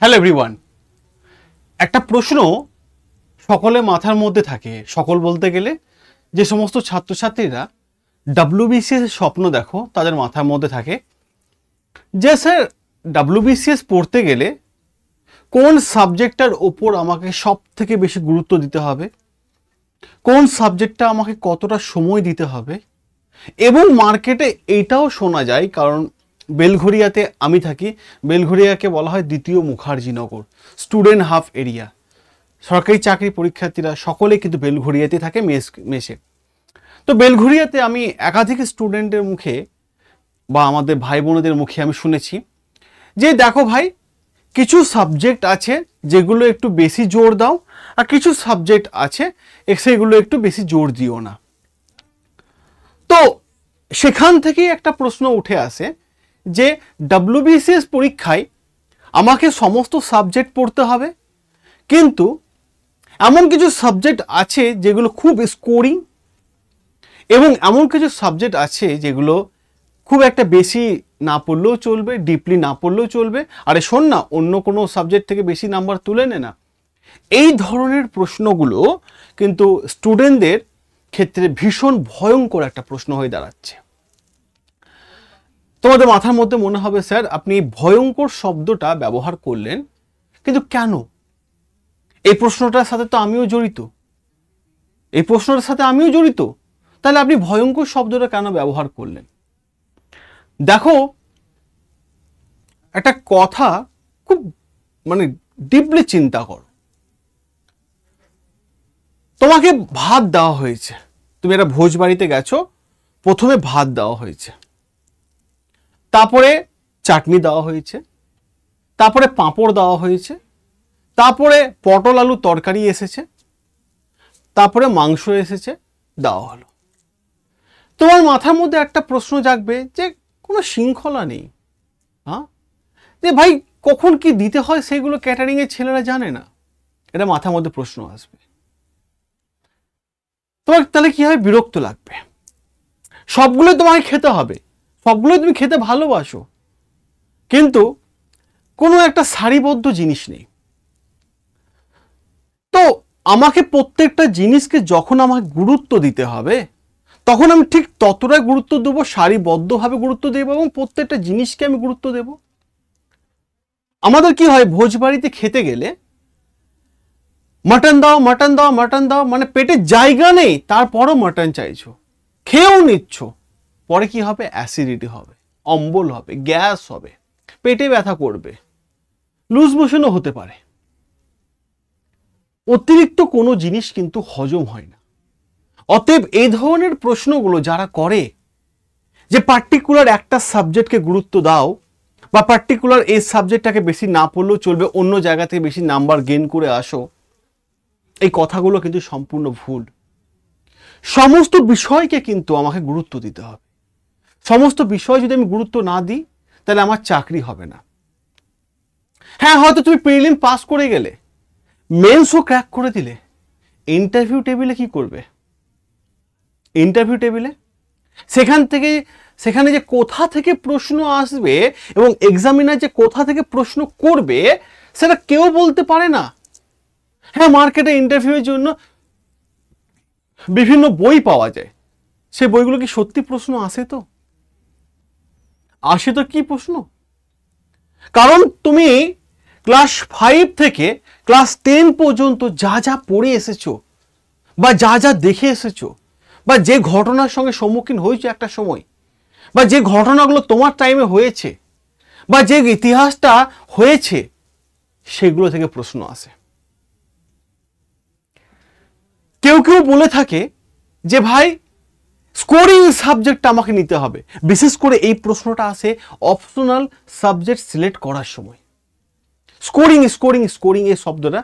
hello everyone একটা প্রশ্ন সকলে মাথার মধ্যে থাকে সকল বলতে গেলে যে সমস্ত ছাত্রছাত্রীরা ডাব্লিউবিসিএস স্বপ্ন দেখো তাদের মাথার মধ্যে থাকে যে স্যার ডাব্লিউবিসিএস পড়তে গেলে কোন সাবজেক্টটার ওপর আমাকে সব থেকে বেশি গুরুত্ব দিতে হবে কোন সাবজেক্টটা আমাকে কতটা সময় দিতে হবে এবং মার্কেটে এটাও শোনা যায় কারণ বেলঘরিয়াতে আমি থাকি বেলঘরিয়াকে বলা হয় দ্বিতীয় Mukherjee Nagar student hub area সরকারি চাকরি পরীক্ষার্থীরা সকলে কিন্তু বেলঘরিয়াতে থাকে মেস মেসে তো বেলঘরিয়াতে আমি একাধিক স্টুডেন্টের মুখে বা আমাদের ভাই বোনদের মুখে আমি শুনেছি যে দেখো ভাই কিছু সাবজেক্ট আছে যেগুলো একটু বেশি জোর দাও আর কিছু সাবজেক্ট আছে সেগুলো একটু বেশি জোর দিও না তো সেখান থেকেই একটা প্রশ্ন উঠে আসে যে ডাব্লিউবিসিএস পরীক্ষায় আমাকে সমস্ত সাবজেক্ট পড়তে হবে কিন্তু এমন কিছু সাবজেক্ট আছে যেগুলো খুব স্কোরিং এবং এমন কিছু সাবজেক্ট আছে যেগুলো খুব একটা বেশি না পড়লেও চলবে ডিপলি না পড়লেও চলবে আরে শোন না অন্য কোনো সাবজেক্ট থেকে বেশি নাম্বার তুলে নে না এই ধরনের প্রশ্নগুলো কিন্তু স্টুডেন্টদের ক্ষেত্রে ভীষণ ভয়ঙ্কর একটা প্রশ্ন হয়ে দাঁড়াচ্ছে তোমাদের মাথার মধ্যে মনে হবে স্যার আপনি ভয়ঙ্কর শব্দটা ব্যবহার করলেন কিন্তু কেন এই প্রশ্নটার সাথে তো আমিও জড়িত এই প্রশ্নটার সাথে আমিও জড়িত তাহলে আপনি ভয়ঙ্কর শব্দটা কেন ব্যবহার করলেন দেখো একটা কথা খুব মানে ডিপলি চিন্তা কর তোমাকে ভাত দেওয়া হয়েছে তুমি একটা ভোজ বাড়িতে গেছো প্রথমে ভাত দেওয়া হয়েছে তারপরে চাটনি দেওয়া হয়েছে তারপরে পাঁপড় দেওয়া হয়েছে তারপরে পটল আলু তরকারি এসেছে তারপরে মাংস এসেছে দেওয়া হলো তোমার মাথার মধ্যে একটা প্রশ্ন জাগবে যে কোনো শৃঙ্খলা নেই হ্যাঁ যে ভাই কখন কি দিতে হয় সেগুলো ক্যাটারিংয়ের ছেলেরা জানে না এটা মাথার মধ্যে প্রশ্ন আসবে তোমার তাহলে কী হয় বিরক্ত লাগবে সবগুলো তোমাকে খেতে হবে সবগুলোই তুমি খেতে ভালোবাসো কিন্তু কোনো একটা সারিবদ্ধ জিনিস নেই তো আমাকে প্রত্যেকটা জিনিসকে যখন আমাকে গুরুত্ব দিতে হবে তখন আমি ঠিক ততটাই গুরুত্ব দেবো সারিবদ্ধভাবে গুরুত্ব দেবো এবং প্রত্যেকটা জিনিসকে আমি গুরুত্ব দেব আমাদের কি হয় ভোজবাড়িতে খেতে গেলে মাটন দাও মাটন দাও মাটন দাও মানে পেটে জায়গা নেই তারপরও মাটন চাইছো খেয়েও নিচ্ছ পরে কি হবে অ্যাসিডিটি হবে অম্বল হবে গ্যাস হবে পেটে ব্যথা করবে লুজ মোশনও হতে পারে অতিরিক্ত কোনো জিনিস কিন্তু হজম হয় না অতএব এই ধরনের প্রশ্নগুলো যারা করে যে পার্টিকুলার একটা সাবজেক্টকে গুরুত্ব দাও বা পার্টিকুলার এই সাবজেক্টটাকে বেশি না পড়লেও চলবে অন্য জায়গা থেকে বেশি নাম্বার গেন করে আসো এই কথাগুলো কিন্তু সম্পূর্ণ ভুল সমস্ত বিষয়কে কিন্তু আমাকে গুরুত্ব দিতে হবে সমস্ত বিষয় যদি আমি গুরুত্ব না দিই তাহলে আমার চাকরি হবে না হ্যাঁ হয়তো তুমি প্রিলিম পাস করে গেলে মেন্সও ক্র্যাক করে দিলে ইন্টারভিউ টেবিলে কি করবে ইন্টারভিউ টেবিলে সেখান থেকে সেখানে যে কোথা থেকে প্রশ্ন আসবে এবং এক্সামিনার যে কোথা থেকে প্রশ্ন করবে সেটা কেউ বলতে পারে না হ্যাঁ মার্কেটে ইন্টারভিউয়ের জন্য বিভিন্ন বই পাওয়া যায় সে বইগুলো কি সত্যি প্রশ্ন আসে তো আসে তো কি প্রশ্ন কারণ তুমি ক্লাস ফাইভ থেকে ক্লাস টেন পর্যন্ত যা যা পড়ে এসেছো বা যা যা দেখে এসেছো বা যে ঘটনার সঙ্গে সম্মুখীন হয়েছে একটা সময় বা যে ঘটনাগুলো তোমার টাইমে হয়েছে বা যে ইতিহাসটা হয়েছে সেগুলো থেকে প্রশ্ন আসে কেউ কেউ বলে থাকে যে ভাই স্কোরিং সাবজেক্টটা আমাকে নিতে হবে বিশেষ করে এই প্রশ্নটা আসে অপশনাল সাবজেক্ট সিলেক্ট করার সময় স্কোরিং স্কোরিং স্কোরিং এই শব্দটা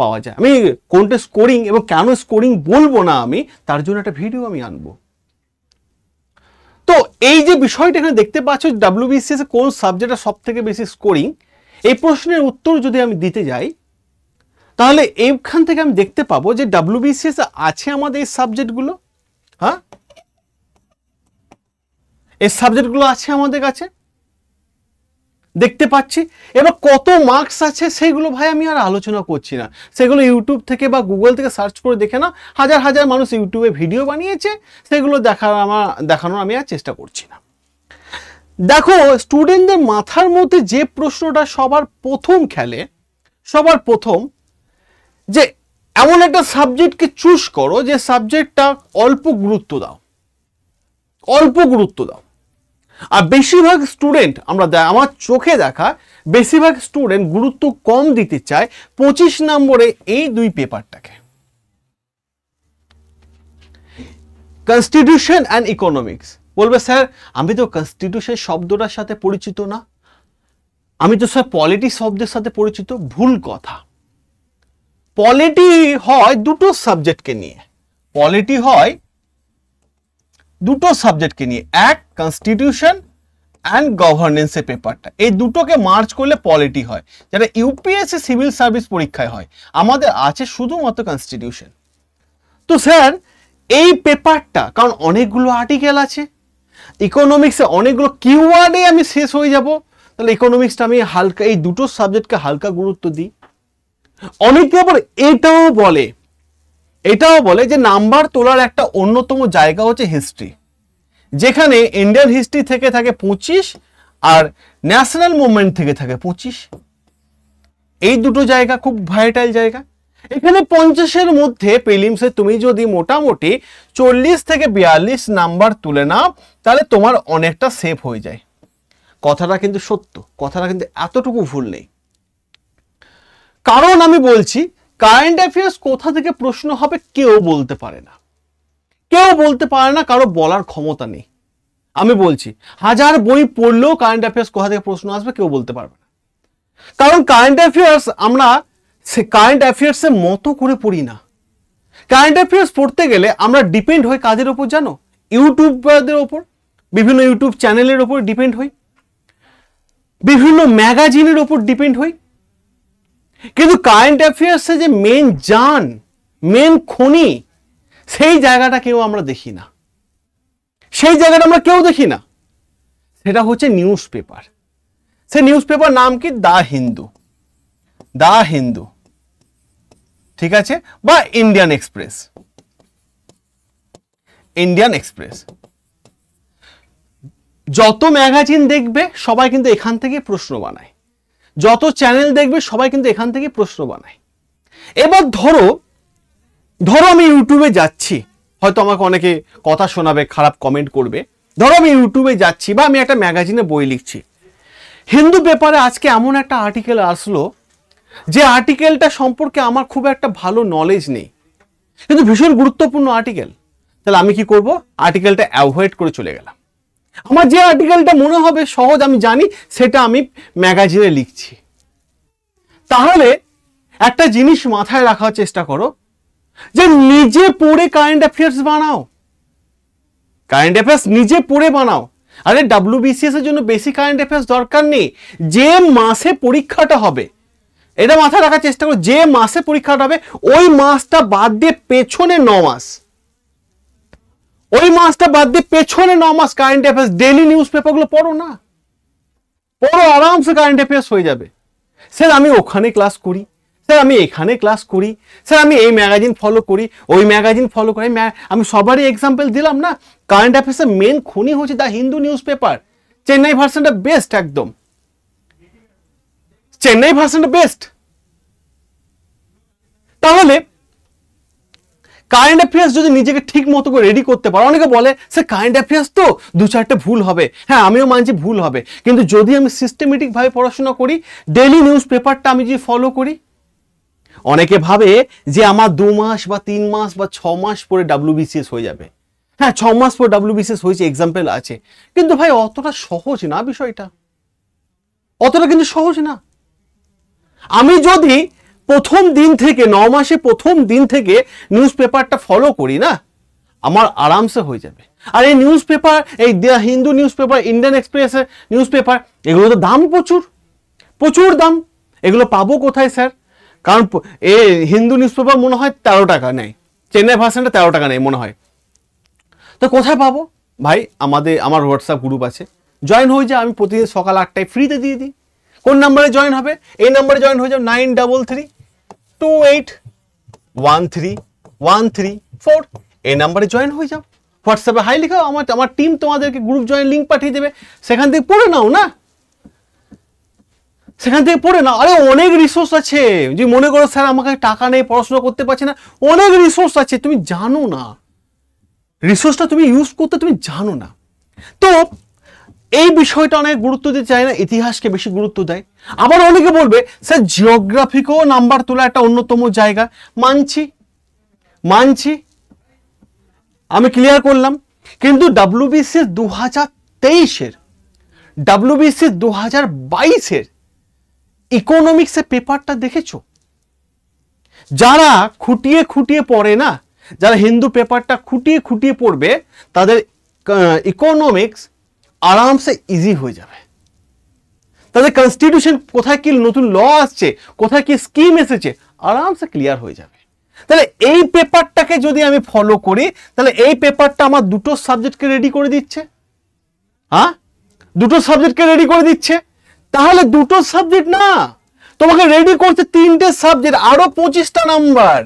পাওয়া যায় আমি কোনটা স্কোরিং এবং কেন স্কোরিং বলবো না আমি তার জন্য একটা ভিডিও আমি আনবো তো এই যে বিষয়টা এখানে দেখতে পাচ্ছ ডাব্লিউবিসিএস কোন সাবজেক্টটা সব থেকে বেশি স্কোরিং এই প্রশ্নের উত্তর যদি আমি দিতে যাই তাহলে এইখান থেকে আমি দেখতে পাবো যে ডাব্লিউবিসিএস আছে আমাদের এই সাবজেক্টগুলো হ্যাঁ এই সাবজেক্টগুলো আছে আমাদের কাছে দেখতে পাচ্ছি এবার কত মার্কস আছে সেইগুলো ভাই আমি আর আলোচনা করছি না সেগুলো ইউটিউব থেকে বা গুগল থেকে সার্চ করে দেখে না হাজার হাজার মানুষ ইউটিউবে ভিডিও বানিয়েছে সেগুলো দেখার আমার দেখানোর আমি আর চেষ্টা করছি না দেখো স্টুডেন্টদের মাথার মধ্যে যে প্রশ্নটা সবার প্রথম খেলে সবার প্রথম যে এমন একটা সাবজেক্টকে চুজ করো যে সাবজেক্টটা অল্প গুরুত্ব দাও অল্প গুরুত্ব দাও আর বেশিরভাগ স্টুডেন্ট আমরা আমার চোখে দেখা বেশিরভাগ স্টুডেন্ট গুরুত্ব কম দিতে চায় পঁচিশ নম্বরে এই দুই পেপারটাকে কনস্টিটিউশন অ্যান্ড ইকোনমিক্স বলবে স্যার আমি তো কনস্টিটিউশন শব্দটার সাথে পরিচিত না আমি তো স্যার পলিটি শব্দের সাথে পরিচিত ভুল কথা পলিটি হয় দুটো সাবজেক্টকে নিয়ে পলিটি হয় দুটো সাবজেক্টকে নিয়ে এক কনস্টিটিউশন অ্যান্ড গভর্নেন্সের পেপারটা এই দুটোকে মার্চ করলে পলিটি হয় যেটা ইউপিএসসি সিভিল সার্ভিস পরীক্ষায় হয় আমাদের আছে শুধুমাত্র কনস্টিটিউশন তো স্যার এই পেপারটা কারণ অনেকগুলো আর্টিকেল আছে ইকোনমিক্সে অনেকগুলো কিওয়ার্ডে আমি শেষ হয়ে যাব তাহলে ইকোনমিক্সটা আমি হালকা এই দুটো সাবজেক্টকে হালকা গুরুত্ব দিই অনেকে আবার এটাও বলে এটাও বলে যে নাম্বার তোলার একটা অন্যতম জায়গা হচ্ছে হিস্ট্রি যেখানে ইন্ডিয়ান হিস্ট্রি থেকে থাকে পঁচিশ আর ন্যাশনাল মুভমেন্ট থেকে থাকে পঁচিশ এই দুটো জায়গা খুব ভাইটাল জায়গা এখানে পঞ্চাশের মধ্যে পেলিমসে তুমি যদি মোটামুটি চল্লিশ থেকে বিয়াল্লিশ নাম্বার তুলে নাও তাহলে তোমার অনেকটা সেফ হয়ে যায় কথাটা কিন্তু সত্য কথাটা কিন্তু এতটুকু ভুল নেই কারণ আমি বলছি কারেন্ট অ্যাফেয়ার্স কোথা থেকে প্রশ্ন হবে কেউ বলতে পারে না কেউ বলতে পারে না কারো বলার ক্ষমতা নেই আমি বলছি হাজার বই পড়লেও কারেন্ট অ্যাফেয়ার্স কোথা থেকে প্রশ্ন আসবে কেউ বলতে পারবে না কারণ কারেন্ট অ্যাফেয়ার্স আমরা সে কারেন্ট অ্যাফেয়ার্সের মতো করে পড়ি না কারেন্ট অ্যাফেয়ার্স পড়তে গেলে আমরা ডিপেন্ড হই কাজের ওপর জানো ইউটিউবদের ওপর বিভিন্ন ইউটিউব চ্যানেলের ওপর ডিপেন্ড হই বিভিন্ন ম্যাগাজিনের ওপর ডিপেন্ড হই কিন্তু কারেন্ট অ্যাফেয়ার্সে যে মেন যান মেন খনি সেই জায়গাটা কেউ আমরা দেখি না সেই জায়গাটা আমরা কেউ দেখি না সেটা হচ্ছে নিউজ পেপার সে নিউজ পেপার নাম কি দা হিন্দু দা হিন্দু ঠিক আছে বা ইন্ডিয়ান এক্সপ্রেস ইন্ডিয়ান এক্সপ্রেস যত ম্যাগাজিন দেখবে সবাই কিন্তু এখান থেকে প্রশ্ন বানায় যত চ্যানেল দেখবে সবাই কিন্তু এখান থেকে প্রশ্ন বানায় এবার ধরো ধরো আমি ইউটিউবে যাচ্ছি হয়তো আমাকে অনেকে কথা শোনাবে খারাপ কমেন্ট করবে ধরো আমি ইউটিউবে যাচ্ছি বা আমি একটা ম্যাগাজিনে বই লিখছি হিন্দু ব্যাপারে আজকে এমন একটা আর্টিকেল আসলো যে আর্টিকেলটা সম্পর্কে আমার খুব একটা ভালো নলেজ নেই কিন্তু ভীষণ গুরুত্বপূর্ণ আর্টিকেল তাহলে আমি কি করব আর্টিকেলটা অ্যাভয়েড করে চলে গেলাম আমার যে আর্টিকেলটা মনে হবে সহজ আমি জানি সেটা আমি ম্যাগাজিনে লিখছি তাহলে একটা জিনিস মাথায় রাখার চেষ্টা করো যে নিজে পড়ে কারেন্ট অ্যাফেয়ার্স বানাও কারেন্ট অ্যাফেয়ার্স নিজে পড়ে বানাও আরে ডাব্লিউ বিসিএস এর জন্য বেশি কারেন্ট অ্যাফেয়ার্স দরকার নেই যে মাসে পরীক্ষাটা হবে এটা মাথায় রাখার চেষ্টা করো যে মাসে পরীক্ষাটা হবে ওই মাসটা বাদ দিয়ে পেছনে ন মাস ওই মাসটা বাদ দিয়ে পেছনে ন মাস কারেন্ট অ্যাফেয়ার্স ডেলি নিউজ পেপারগুলো পড়ো না পড়ো আরামসে কারেন্ট অ্যাফেয়ার্স হয়ে যাবে স্যার আমি ওখানে ক্লাস করি স্যার আমি এখানে ক্লাস করি স্যার আমি এই ম্যাগাজিন ফলো করি ওই ম্যাগাজিন ফলো করি আমি সবারই এক্সাম্পল দিলাম না কারেন্ট অ্যাফেয়ার্সের মেন খুনি হচ্ছে the Hindu newspaper Chennai ভার্সনটা বেস্ট একদম চেন্নাই ভার্সনটা বেস্ট তাহলে কারেন্ট অ্যাফেয়ার্স যদি নিজেকে ঠিক মতো করে রেডি করতে পারো অনেকে বলে স্যার কারেন্ট অ্যাফেয়ার্স তো দু চারটে ভুল হবে হ্যাঁ আমিও মানছি ভুল হবে কিন্তু যদি আমি সিস্টেমেটিকভাবে পড়াশোনা করি ডেলি নিউজ পেপারটা আমি যদি ফলো করি অনেকে ভাবে যে আমার দু মাস বা তিন মাস বা ছ মাস পরে ডাব্লিউবিসিএস হয়ে যাবে হ্যাঁ ছ মাস পর ডাব্লিউবিসিএস হয়েছে এক্সাম্পল আছে কিন্তু ভাই অতটা সহজ না বিষয়টা অতটা কিন্তু সহজ না আমি যদি প্রথম দিন থেকে ন মাসে প্রথম দিন থেকে নিউজ পেপারটা ফলো করি না আমার আরামসে হয়ে যাবে আর এই নিউজ পেপার এই হিন্দু নিউজ পেপার ইন্ডিয়ান এক্সপ্রেসের নিউজ পেপার এগুলো তো দাম প্রচুর প্রচুর দাম এগুলো পাবো কোথায় স্যার কারণ এ হিন্দু নিউজ পেপার মনে হয় তেরো টাকা নেয় চেন্নাই ভার্সানটা তেরো টাকা নেয় মনে হয় তো কোথায় পাবো ভাই আমাদের আমার হোয়াটসঅ্যাপ গ্রুপ আছে জয়েন হয়ে যা আমি প্রতিদিন সকাল আটটায় ফ্রিতে দিয়ে দিই কোন নাম্বারে জয়েন হবে এই নাম্বারে জয়েন হয়ে যাও nine double three two eight one three one three four এই নাম্বারে জয়েন হয়ে যাও হোয়াটসঅ্যাপে হাই লেখাও আমার আমার টিম তোমাদেরকে গ্রুপ জয়েন লিঙ্ক পাঠিয়ে দেবে সেখান থেকে পড়ে নাও না সেখান থেকে পড়ে নাও আরে অনেক রিসোর্স আছে যে মনে করো স্যার আমাকে টাকা নেই পড়াশোনা করতে পারছে না অনেক রিসোর্স আছে তুমি জানো না রিসোর্সটা তুমি ইউজ করতে তুমি জানো না তো এই বিষয়টা অনেক গুরুত্ব দিতে চায় না ইতিহাসকে বেশি গুরুত্ব দেয় আবার অনেকে বলবে স্যার জিওগ্রাফিকেও নাম্বার তোলা একটা অন্যতম জায়গা মানছি মানছি আমি ক্লিয়ার করলাম কিন্তু ডাব্লিউবিসিএস দু হাজার তেইশের ডাব্লিউবিসিএস দু হাজার বাইশের ইকোনমিক্সের পেপারটা দেখেছো যারা খুঁটিয়ে খুঁটিয়ে পড়ে না যারা হিন্দু পেপারটা খুঁটিয়ে খুঁটিয়ে পড়বে তাদের ইকোনমিক্স আরামসে ইজি হয়ে যাবে তাদের কনস্টিটিউশন কোথায় কি নতুন ল আসছে কোথায় কি স্কিম এসেছে আরামসে ক্লিয়ার হয়ে যাবে তাহলে এই পেপারটাকে যদি আমি ফলো করি তাহলে এই পেপারটা আমার দুটো সাবজেক্টকে রেডি করে দিচ্ছে হ্যাঁ দুটো সাবজেক্টকে রেডি করে দিচ্ছে তাহলে দুটো সাবজেক্ট না তোমাকে রেডি করছে তিনটে সাবজেক্ট আরও পঁচিশটা নাম্বার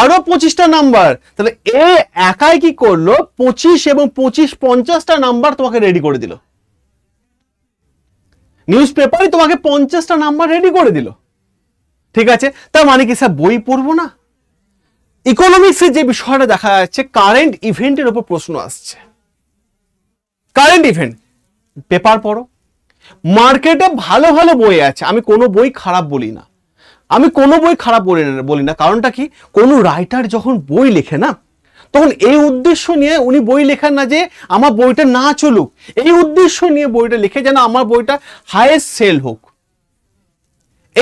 আরো পঁচিশটা নাম্বার তাহলে এ একাই কি করলো পঁচিশ এবং পঁচিশ পঞ্চাশটা নাম্বার তোমাকে রেডি করে দিল নিউজ পেপারই তোমাকে পঞ্চাশটা নাম্বার রেডি করে দিল ঠিক আছে তার মানে কি স্যার বই পড়বো না ইকোনমিক্সের যে বিষয়টা দেখা যাচ্ছে কারেন্ট ইভেন্টের উপর প্রশ্ন আসছে কারেন্ট ইভেন্ট পেপার পড়ো মার্কেটে ভালো ভালো বই আছে আমি কোনো বই খারাপ বলি না আমি কোনো বই খারাপ বলি না বলি না কারণটা কি কোনো রাইটার যখন বই লেখে না তখন এই উদ্দেশ্য নিয়ে উনি বই লেখেন না যে আমার বইটা না চলুক এই উদ্দেশ্য নিয়ে বইটা লিখে যেন আমার বইটা হায়েস্ট সেল হোক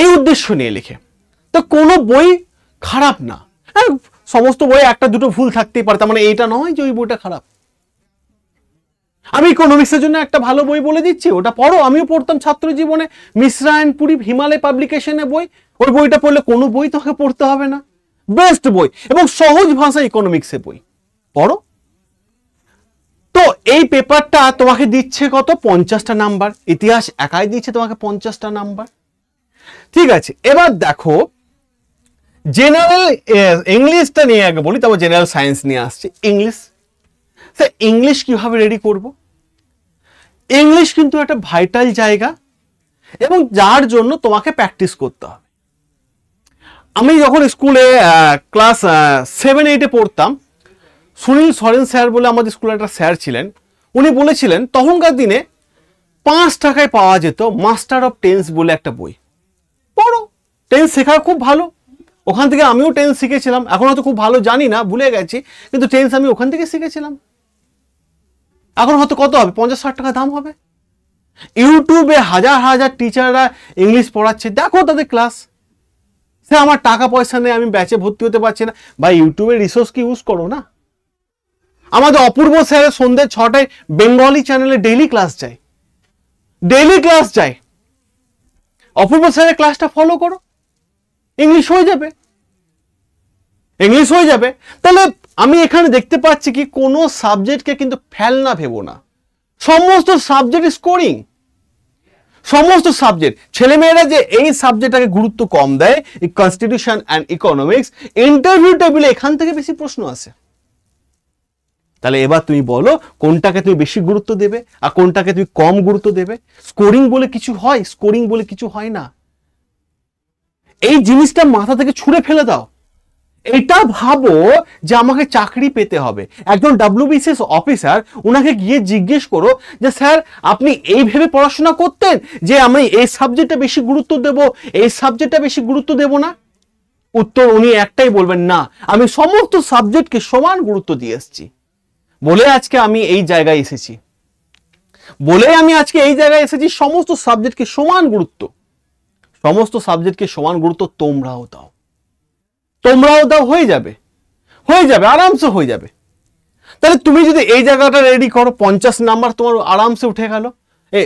এই উদ্দেশ্য নিয়ে লিখে তো কোনো বই খারাপ না হ্যাঁ, সমস্ত বই একটা দুটো ভুল থাকতেই পারে তার মানে এইটা নয় যে ওই বইটা খারাপ আমি ইকোনমিক্সের জন্য একটা ভালো বই বলে দিচ্ছি ওটা পড়ো আমিও পড়তাম ছাত্র জীবনে মিশ্রায়ন পুরী হিমালয় পাবলিকেশনের বই ওই বইটা পড়লে কোনো বই তোকে পড়তে হবে না বেস্ট বই এবং সহজ ভাষা ইকোনমিক্সের বই পড়ো তো এই পেপারটা তোমাকে দিচ্ছে কত পঞ্চাশটা নাম্বার ইতিহাস একাই দিচ্ছে তোমাকে পঞ্চাশটা নাম্বার ঠিক আছে এবার দেখো জেনারেল ইংলিশটা নিয়ে আগে বলি তারপর জেনারেল সায়েন্স নিয়ে আসছে ইংলিশ স্যার ইংলিশ কিভাবে রেডি করব ইংলিশ কিন্তু একটা ভাইটাল জায়গা এবং যার জন্য তোমাকে প্র্যাকটিস করতে হবে আমি যখন স্কুলে ক্লাস সেভেন এইটে পড়তাম সুনীল সরেন স্যার বলে আমাদের স্কুলে একটা স্যার ছিলেন উনি বলেছিলেন তখনকার দিনে পাঁচ টাকায় পাওয়া যেত মাস্টার অফ টেন্স বলে একটা বই পড়ো টেন্স শেখা খুব ভালো ওখান থেকে আমিও টেন্স শিখেছিলাম এখন হয়তো খুব ভালো জানি না ভুলে গেছি কিন্তু টেন্স আমি ওখান থেকে শিখেছিলাম এখন হয়তো কত হবে পঞ্চাশ ষাট টাকা দাম হবে ইউটিউবে হাজার হাজার টিচাররা ইংলিশ পড়াচ্ছে দেখো তাদের ক্লাস সে আমার টাকা পয়সা নেই আমি ব্যাচে ভর্তি হতে পারছি না বা ইউটিউবের রিসোর্স কি ইউজ করো না আমাদের অপূর্ব স্যারে সন্ধ্যে ছটায় বেঙ্গলি চ্যানেলে ডেইলি ক্লাস যায় ডেইলি ক্লাস যায় অপূর্ব স্যারের ক্লাসটা ফলো করো ইংলিশ হয়ে যাবে ইংলিশ হয়ে যাবে তাহলে আমি এখানে দেখতে পাচ্ছি কি কোনো সাবজেক্টকে কিন্তু ফেলনা ভেবো না সমস্ত সাবজেক্ট স্কোরিং সমস্ত সাবজেক্ট ছেলেমেয়েরা যে এই সাবজেক্টটাকে গুরুত্ব কম দেয় কনস্টিটিউশন অ্যান্ড ইকোনমিক্স ইন্টারভিউ টেবিলে এখান থেকে বেশি প্রশ্ন আসে তাহলে এবার তুমি বলো কোনটাকে তুমি বেশি গুরুত্ব দেবে আর কোনটাকে তুমি কম গুরুত্ব দেবে স্কোরিং বলে কিছু হয় স্কোরিং বলে কিছু হয় না এই জিনিসটা মাথা থেকে ছুঁড়ে ফেলে দাও এটা ভাবো যে আমাকে চাকরি পেতে হবে একজন ডাব্লিউবিসিএস অফিসার ওনাকে গিয়ে জিজ্ঞেস করো যে স্যার আপনি এই ভেবে পড়াশোনা করতেন যে আমি এই সাবজেক্টে বেশি গুরুত্ব দেব এই সাবজেক্টে বেশি গুরুত্ব দেব না উত্তর উনি একটাই বলবেন না আমি সমস্ত সাবজেক্টকে সমান গুরুত্ব দিয়ে এসেছি বলে আজকে আমি এই জায়গায় এসেছি বলে আমি আজকে এই জায়গায় এসেছি সমস্ত সাবজেক্টকে সমান গুরুত্ব সমস্ত সাবজেক্টকে সমান গুরুত্ব তোমরাও দাও তোমরাও দাও হয়ে যাবে হয়ে যাবে আরামসে হয়ে যাবে তাহলে তুমি যদি এই জায়গাটা রেডি করো পঞ্চাশ নাম্বার তোমার আরামসে উঠে গেল এ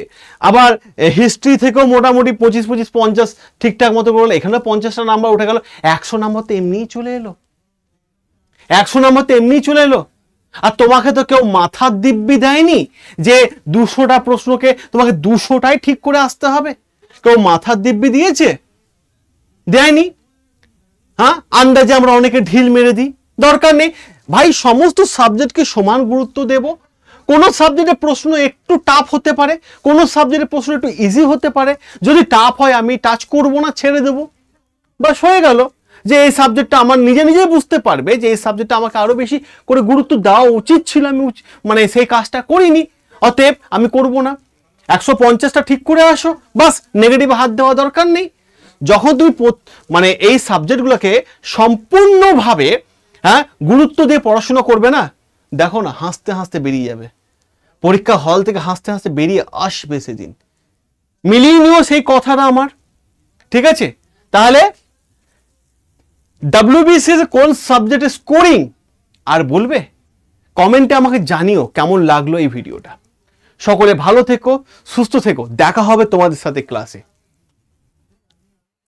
আবার হিস্ট্রি থেকেও মোটামুটি পঁচিশ পঁচিশ পঞ্চাশ ঠিকঠাক মতো করলো এখানে পঞ্চাশটা নাম্বার উঠে গেল একশো নাম্বার তো এমনিই চলে এলো একশো নাম্বার তো এমনিই চলে এলো আর তোমাকে তো কেউ মাথার দিব্যি দেয়নি যে দুশোটা প্রশ্নকে তোমাকে দুশোটাই ঠিক করে আসতে হবে কেউ মাথার দিব্যি দিয়েছে দেয়নি হ্যাঁ আন্দাজে আমরা অনেকে ঢিল মেরে দিই দরকার নেই ভাই সমস্ত সাবজেক্টকে সমান গুরুত্ব দেব কোনো সাবজেক্টের প্রশ্ন একটু টাফ হতে পারে কোনো সাবজেক্টের প্রশ্ন একটু ইজি হতে পারে যদি টাফ হয় আমি টাচ করব না ছেড়ে দেবো বাস হয়ে গেল যে এই সাবজেক্টটা আমার নিজে নিজেই বুঝতে পারবে যে এই সাবজেক্টটা আমাকে আরও বেশি করে গুরুত্ব দেওয়া উচিত ছিল আমি মানে সেই কাজটা করিনি অতএব আমি করব না একশো পঞ্চাশটা ঠিক করে আসো বাস নেগেটিভ হাত দেওয়া দরকার নেই যখন তুমি মানে এই সাবজেক্টগুলোকে সম্পূর্ণভাবে হ্যাঁ গুরুত্ব দিয়ে পড়াশুনো করবে না দেখো না হাসতে হাসতে বেরিয়ে যাবে পরীক্ষা হল থেকে হাসতে হাসতে বেরিয়ে আসবে সেদিন মিলিয়ে নিও সেই কথাটা আমার ঠিক আছে তাহলে ডাব্লিউবিসিএস কোন সাবজেক্টে স্কোরিং আর বলবে কমেন্টে আমাকে জানিও কেমন লাগলো এই ভিডিওটা সকলে ভালো থেকো সুস্থ থেকো দেখা হবে তোমাদের সাথে ক্লাসে